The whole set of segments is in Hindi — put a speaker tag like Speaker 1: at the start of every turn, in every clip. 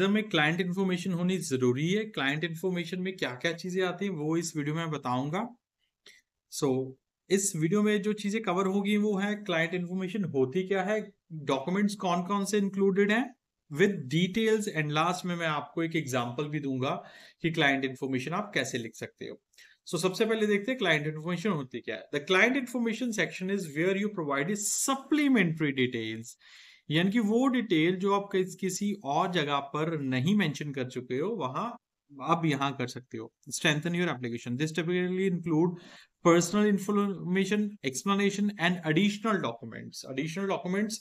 Speaker 1: में क्लाइंट इन्फॉर्मेशन होनी जरूरी है क्लाइंट इन्फॉर्मेशन में क्या क्या चीजें आती हैं वो इस वीडियो में बताऊंगा सो so, इस वीडियो में जो चीजें कवर होगी वो है क्लाइंट इन्फॉर्मेशन होती क्या है डॉक्यूमेंट्स कौन कौन से इंक्लूडेड हैं विद डिटेल्स एंड लास्ट में मैं आपको एक एग्जाम्पल भी दूंगा कि क्लाइंट इन्फॉर्मेशन आप कैसे लिख सकते हो सो so, सबसे पहले देखते हैं क्लाइंट इन्फॉर्मेशन होती क्या है the client information section is where you provide supplementary details यानी कि वो डिटेल जो आप किसी और जगह पर नहीं मेंशन कर चुके हो वहां आप यहाँ कर सकते हो strengthen your application this typically include personal information explanation and additional documents additional documents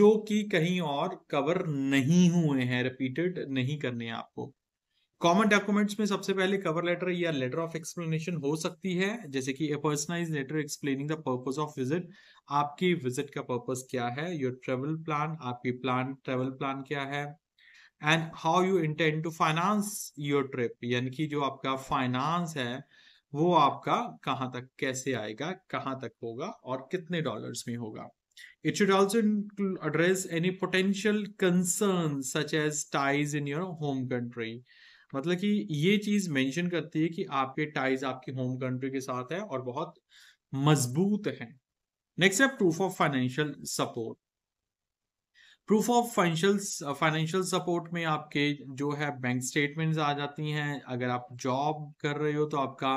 Speaker 1: जो कि कहीं और कवर नहीं हुए हैं रिपीटेड नहीं करने हैं आपको कॉमन डॉक्यूमेंट्स में सबसे पहले कवर लेटर या लेटर ऑफ एक्सप्लेनेशन हो सकती है जैसे कि a personalise letter explaining the purpose of visit आपकी विजिट का पर्पस क्या है योर ट्रेवल प्लान आपकी प्लान ट्रेवल प्लान क्या है and how you intend to finance your trip यानी कि जो आपका फाइनेंस है वो आपका कहाँ तक कैसे आएगा कहाँ तक होगा और कितने डॉलर्स में होगा it should also address any potential concern such as ties in your home country मतलब कि ये चीज मेंशन करती है कि आपके टाइज आपकी होम कंट्री के साथ है और बहुत मजबूत है नेक्स्ट है proof of financial support proof of financial financial support में आपके जो है बैंक स्टेटमेंट्स आ जाती हैं अगर आप जॉब कर रहे हो तो आपका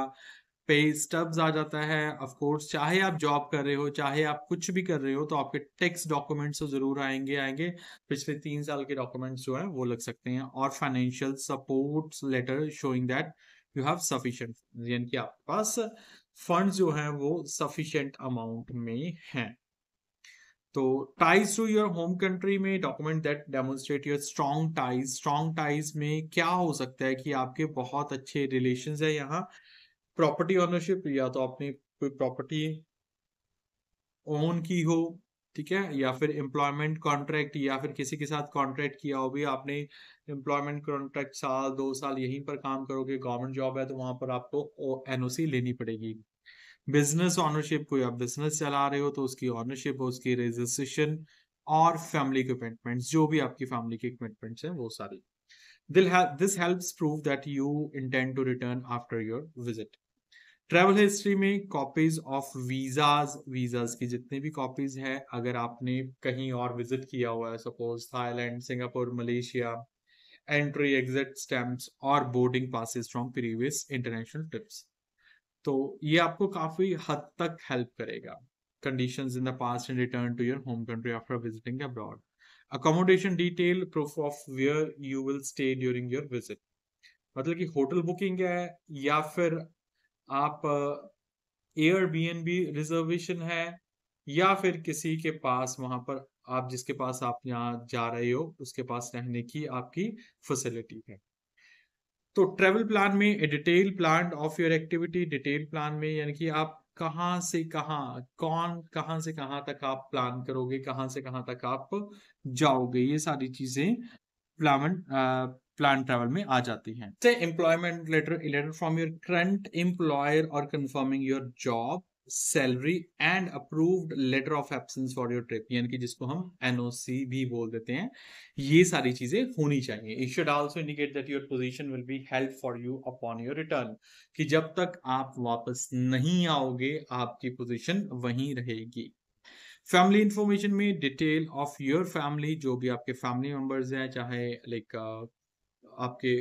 Speaker 1: पे स्टब्स आ जाता है ऑफ कोर्स चाहे आप जॉब कर रहे हो चाहे आप कुछ भी कर रहे हो तो आपके टैक्स डॉक्यूमेंट्स तो जरूर आएंगे आएंगे पिछले तीन साल के डॉक्यूमेंट्स जो है वो लग सकते हैं और financial support letter showing that you have sufficient यानी कि आपके पास फंड जो है वो सफिशियंट अमाउंट में है तो ties to your home country में document that demonstrate your strong ties strong ties में क्या हो सकता है कि आपके बहुत अच्छे रिलेशन है यहाँ प्रॉपर्टी ऑनरशिप या तो आपने कोई प्रॉपर्टी ओन की हो ठीक है या फिर एम्प्लॉयमेंट कॉन्ट्रैक्ट या फिर किसी के साथ कॉन्ट्रैक्ट किया हो भी आपने एम्प्लॉयमेंट कॉन्ट्रैक्ट साल दो साल यहीं पर काम करोगे गवर्नमेंट जॉब है तो वहां पर आपको एनओसी लेनी पड़ेगी बिजनेस ऑनरशिप कोई आप बिजनेस चला रहे हो तो उसकी ऑनरशिप हो उसकी रजिस्ट्रेशन और फैमिली के कमिटमेंट्स जो भी आपकी फैमिली के कमिटमेंट्स हैं वो सारी दिल this helps prove that you intend to return after your visit travel history में कॉपीज ऑफ वीजाज वीजाज की जितने भी कॉपीज है अगर आपने कहीं और विजिट किया हुआ है suppose Thailand Singapore Malaysia entry exit stamps और boarding passes from previous international trips तो ये आपको काफी हद तक हेल्प करेगा condition in the past and return to your home country after visiting abroad accommodation detail proof of where you will stay during your visit मतलब कि होटल बुकिंग है या फिर आप Airbnb reservation है या फिर किसी के पास वहां पर आप जिसके पास आप यहाँ जा रहे हो उसके पास रहने की आपकी फैसिलिटी है तो ट्रेवल प्लान में detail plan of your activity detail plan में यानी कि आप कहाँ से कहाँ कौन कहाँ से कहाँ तक आप प्लान करोगे कहाँ से कहाँ तक आप जाओगे ये सारी चीजें प्लान प्लान ट्रेवल में आ जाती है से employment letter letter from your current employer और confirming your job salary and approved letter of absence for your trip यानी कि जिसको हम एनओसी भी बोल देते हैं ये सारी चीजें होनी चाहिए it should also indicate that your position will be help for you upon your return कि जब तक आप वापस नहीं आओगे आपकी पोजीशन वहीं रहेगी फैमिली इंफॉर्मेशन में डिटेल ऑफ योर फैमिली जो भी आपके फैमिली मेंबर्स हैं चाहे लाइक uh, आपके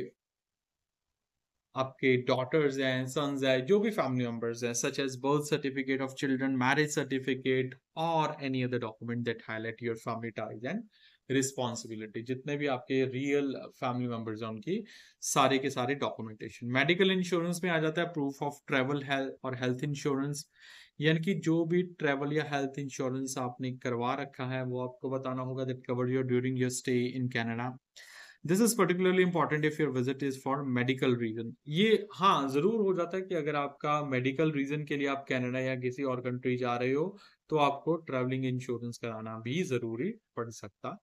Speaker 1: आपके डॉटर्स हैं सन्स हैं जो भी फैमिली मेम्बर्स हैं such as birth certificate of children marriage certificate और any other document that highlight your family ties and responsibility जितने भी आपके रियल फैमिली मेम्बर्स हैं उनकी सारे के सारे डॉक्यूमेंटेशन मेडिकल इंश्योरेंस में आ जाता है प्रूफ ऑफ ट्रेवल और हेल्थ इंश्योरेंस यानी कि जो भी ट्रेवल या हेल्थ इंश्योरेंस आपने करवा रखा है वो आपको बताना होगा that cover your during your stay in Canada this is particularly important if your visit is for medical reason ये हाँ जरूर हो जाता है कि अगर आपका मेडिकल रीजन के लिए आप कैनेडा या किसी और कंट्री जा रहे हो तो आपको ट्रेवलिंग इंश्योरेंस कराना भी जरूरी पड़ सकता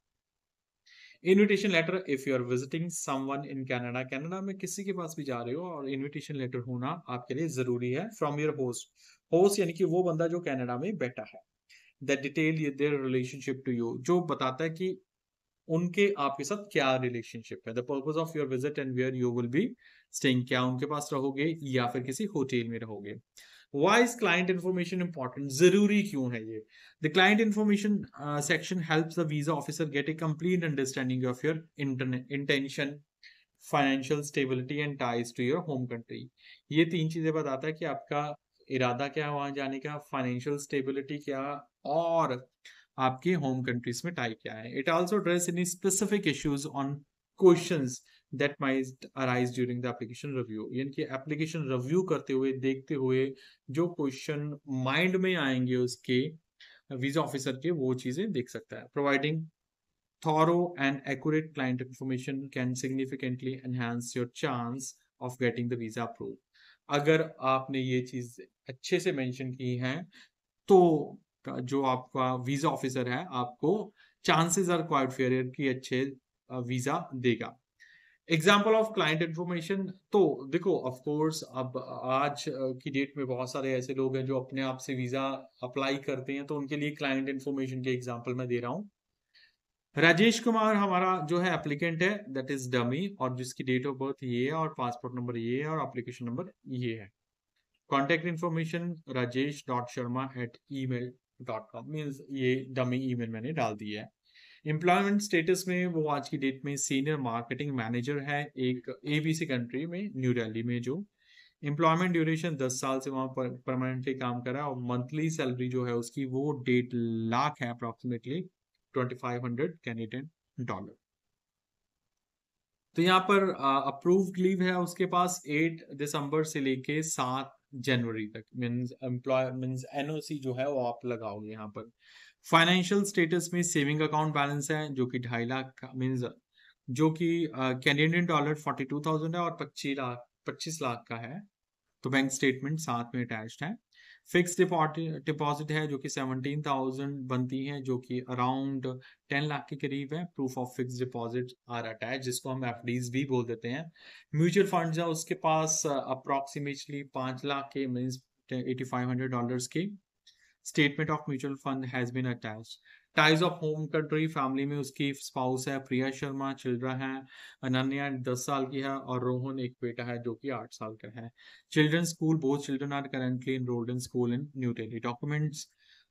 Speaker 1: invitation letter if you are visiting someone in Canada Canada में किसी के पास भी जा रहे हो और इनविटेशन लेटर होना आपके लिए जरूरी है फ्रॉम योर होस्ट होस्ट यानी कि वो बंदा जो कनाडा में बैठा है the detail their relationship to you जो बताता है कि उनके आपके साथ क्या रिलेशनशिप है the purpose of your visit and where you will be staying क्या उनके पास रहोगे या फिर किसी होटल में रहोगे why is client information important जरूरी क्यों है ये the client information section helps the visa officer get a complete understanding of your intention financial stability and ties to your home country ये तीन चीजें बताता है कि आपका इरादा क्या है वहां जाने का फाइनेंशियल स्टेबिलिटी क्या और आपके होम कंट्रीज में टाइप क्या है it also dress in specific issues on question that might arise during the application review यानी कि एप्लीकेशन रिव्यू करते हुए देखते हुए जो क्वेश्चन माइंड में आएंगे उसके वीजा ऑफिसर के वो चीजें देख सकता है providing thorough and accurate client information can significantly enhance your chance of getting the visa approved अगर आपने ये चीज अच्छे से मेंशन की है तो जो आपका वीजा ऑफिसर है आपको चांसेस आर क्वाइट फेयर की अच्छे वीजा देगा एग्जाम्पल ऑफ क्लाइंट इन्फॉर्मेशन तो देखो ऑफकोर्स अब आज की डेट में बहुत सारे ऐसे लोग हैं जो अपने आप से वीजा अप्लाई करते हैं तो उनके लिए क्लाइंट इन्फॉर्मेशन के एग्जाम्पल मैं दे रहा हूँ राजेश कुमार हमारा जो है एप्लीकेंट है दैट इज डमी और जिसकी डेट ऑफ बर्थ ये है और पासपोर्ट नंबर ये है और एप्लीकेशन नंबर ये है contact information Rajesh dot Sharma at email dot com means ये डमी ईमेल मैंने डाल दी है एम्प्लॉयमेंट स्टेटस में वो आज की डेट में सीनियर मार्केटिंग मैनेजर है एक एबीसी कंट्री में न्यू दिल्ली में जो एम्प्लॉयमेंट ड्यूरेशन दस साल से वहाँ पर परमानेंटली काम कर रहा है और मंथली सैलरी जो है उसकी वो डेढ़ लाख है approximately twenty five hundred Canadian dollar तो यहाँ पर अप्रूव्ड uh, लीव है उसके पास एट दिसंबर से लेके सात जनवरी तक मीन्स एम्प्लॉय मीन्स एनओसी जो है वो आप लगाओगे यहाँ पर फाइनेंशियल स्टेटस में सेविंग अकाउंट बैलेंस है जो कि ढाई लाख मीन्स जो कि Canadian dollar forty two thousand है और पच्चीस लाख पच्चीस लाख का है तो बैंक स्टेटमेंट साथ में अटैच्ड है फिक्स डिपॉजिट है जो कि सेवनटीन थाउजेंड बनती है जो कि अराउंड टेन लाख के करीब है proof of fix deposit are attach जिसको हम एफ भी बोल देते हैं म्यूचुअल फंड है उसके पास अप्रोक्सीमेटली पांच लाख के means eighty five hundred dollar के statement of mutual fund has been attach ties of home country family में उसकी स्पाउस है प्रिया शर्मा चिल्ड्रा है अनन्या दस साल की है और रोहन एक बेटा है जो कि आठ साल का है children school both children are currently enrolled in school in New Delhi documents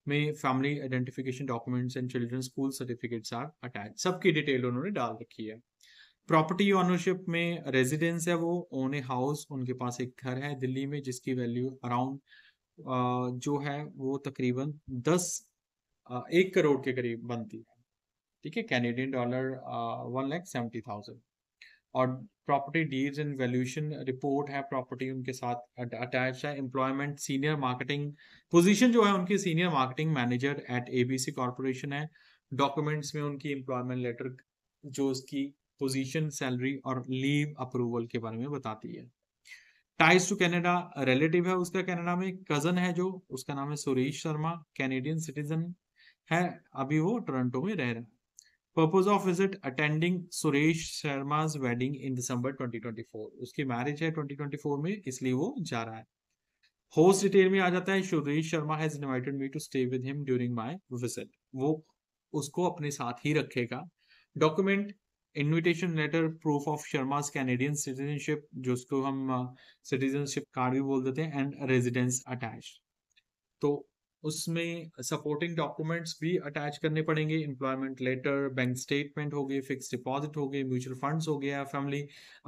Speaker 1: में family identification documents and children school certificates are attach सबकी डिटेल उन्होंने डाल रखी है प्रॉपर्टी ओनरशिप में रेजिडेंस है वो ओन ए हाउस उनके पास एक घर है दिल्ली में जिसकी वैल्यू अराउंड जो है वो तकरीबन दस एक करोड़ के करीब बनती है ठीक है Canadian dollar one lakh seventy thousand और property deals and valuation report है प्रॉपर्टी उनके साथ अटैच है एम्प्लॉयमेंट सीनियर मार्केटिंग पोजीशन जो है उनकी senior marketing manager at ABC corporation है डॉक्यूमेंट्स में उनकी एम्प्लॉयमेंट लेटर जो उसकी पोजीशन सैलरी और लीव अप्रूवल के बारे में बताती है टाइज टू कैनेडा रिलेटिव है उसका कैनेडा में कजन है जो उसका नाम है सुरेश शर्मा कैनेडियन सिटीजन है अभी वो टोरंटो में रह रहा है purpose of visit attending Suresh Sharma wedding in December 2024 उसकी मैरिज है 2024 में इसलिए वो जा रहा है होस्ट डिटेल में आ जाता है Suresh Sharma has invited me to stay with him during my visit वो उसको अपने साथ ही रखेगा document invitation letter proof of Sharma Canadian citizenship जो उसको हम सिटीजनशिप कार्ड भी बोल देते हैं एंड रेजिडेंस अटैच तो उसमें सपोर्टिंग डॉक्यूमेंट्स भी अटैच करने पड़ेंगे एम्प्लॉयमेंट लेटर बैंक स्टेटमेंट हो गए फिक्स डिपॉजिट हो गए म्यूचुअल फंड्स हो गया फैमिली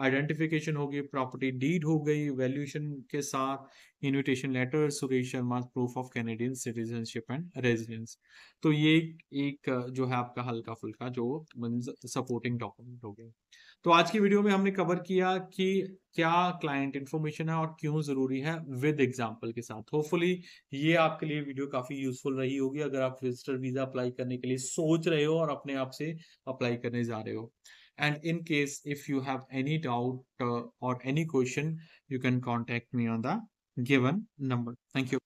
Speaker 1: आइडेंटिफिकेशन हो गई प्रॉपर्टी डीड हो गई वैल्यूशन के साथ invitation letter Suresh Sharma proof of Canadian citizenship and residence तो ये एक जो है आपका हल्का फुल्का जो सपोर्टिंग डॉक्यूमेंट हो गया तो आज की वीडियो में हमने कवर किया कि क्या क्लाइंट इन्फॉर्मेशन है और क्यों जरूरी है विद एग्जाम्पल के साथ होपफुली ये आपके लिए वीडियो काफी यूजफुल रही होगी अगर आप विजिटर वीजा अप्लाई करने के लिए सोच रहे हो और अपने आप से अप्लाई करने जा रहे हो and in case if you have any doubt और any question you can contact me on the given number thank you